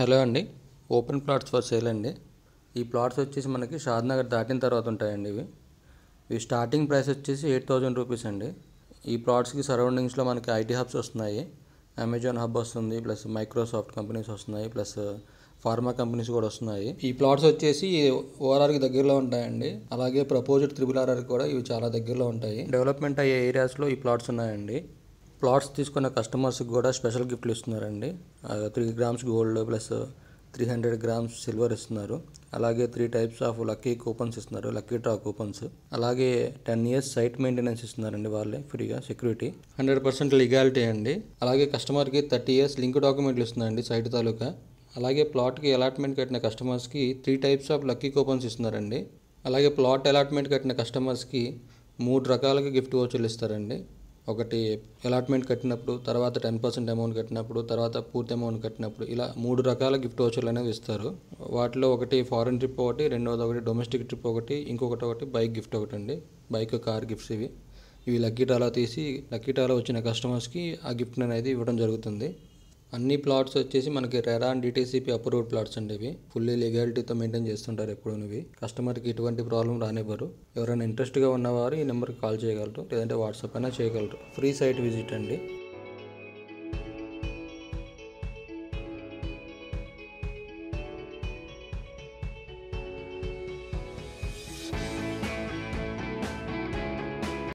hello అండి open plots for sale అండి ఈ ప్లాట్స్ వచ్చేసి మనకి షాద్నగర్ దాటిన తర్వాత ఉంటాయండి ఇవి ఇవి స్టార్టింగ్ ప్రైస్ వచ్చేసి ఎయిట్ థౌజండ్ రూపీస్ అండి ఈ ప్లాట్స్కి సరౌండింగ్స్లో మనకి ఐటీ హబ్స్ వస్తున్నాయి అమెజాన్ హబ్ వస్తుంది ప్లస్ మైక్రోసాఫ్ట్ కంపెనీస్ వస్తున్నాయి ప్లస్ ఫార్మా కంపెనీస్ కూడా వస్తున్నాయి ఈ ప్లాట్స్ వచ్చేసి ఓఆర్ఆర్కి దగ్గరలో ఉంటాయండి అలాగే ప్రపోజిట్ త్రిబుల్ ఆర్ఆర్కి కూడా ఇవి చాలా దగ్గరలో ఉంటాయి డెవలప్మెంట్ అయ్యే ఏరియాస్లో ఈ ప్లాట్స్ ఉన్నాయండి ప్లాట్స్ తీసుకున్న కస్టమర్స్కి కూడా స్పెషల్ గిఫ్ట్లు ఇస్తున్నారండి three grams gold plus three hundred grams silver ఇస్తున్నారు అలాగే three types of lucky coupons ఇస్తున్నారు లక్కీ డ్రా కూపన్స్ అలాగే టెన్ ఇయర్స్ సైట్ మెయింటెనెన్స్ ఇస్తున్నారండి వాళ్ళే ఫ్రీగా సెక్యూరిటీ హండ్రెడ్ పర్సెంట్ లీగాలిటీ అండి అలాగే కస్టమర్కి థర్టీ ఇయర్స్ లింక్ డాక్యుమెంట్లు ఇస్తున్నారండి సైట్ తాలూకా అలాగే ప్లాట్కి అలాట్మెంట్ కట్టిన కస్టమర్స్కి three types of lucky coupons ఇస్తున్నారండి అలాగే ప్లాట్ అలాట్మెంట్ కట్టిన కస్టమర్స్కి మూడు రకాలుగా గిఫ్ట్ వచ్చులు ఇస్తారండి ఒకటి అలాట్మెంట్ కట్టినప్పుడు తర్వాత టెన్ పర్సెంట్ అమౌంట్ కట్టినప్పుడు తర్వాత పూర్తి అమౌంట్ కట్టినప్పుడు ఇలా మూడు రకాల గిఫ్ట్ వచ్చర్లు అనేవి ఇస్తారు వాటిలో ఒకటి ఫారెన్ ట్రిప్ ఒకటి రెండవది ఒకటి డొమెస్టిక్ ట్రిప్ ఒకటి ఇంకొకటి ఒకటి బైక్ గిఫ్ట్ ఒకటి అండి బైక్ కార్ గిఫ్ట్స్ ఇవి ఇవి లక్కీ టాలా తీసి లక్కీ టాలా వచ్చిన కస్టమర్స్కి ఆ గిఫ్ట్ అనేది ఇవ్వడం జరుగుతుంది అన్ని ప్లాట్స్ వచ్చేసి మనకి RERA and DTCP approved plots అండి ఇవి ఫుల్లీ లీగాలిటీతో మెయింటైన్ చేస్తుంటారు ఎప్పుడు ఇవి కస్టమర్కి ఎటువంటి ప్రాబ్లం రానివ్వరు ఎవరైనా ఇంట్రెస్ట్గా ఉన్నవారు ఈ నెంబర్కి కాల్ చేయగలరు లేదంటే వాట్సాప్ అయినా చేయగలరు ఫ్రీ సైట్ విజిట్ అండి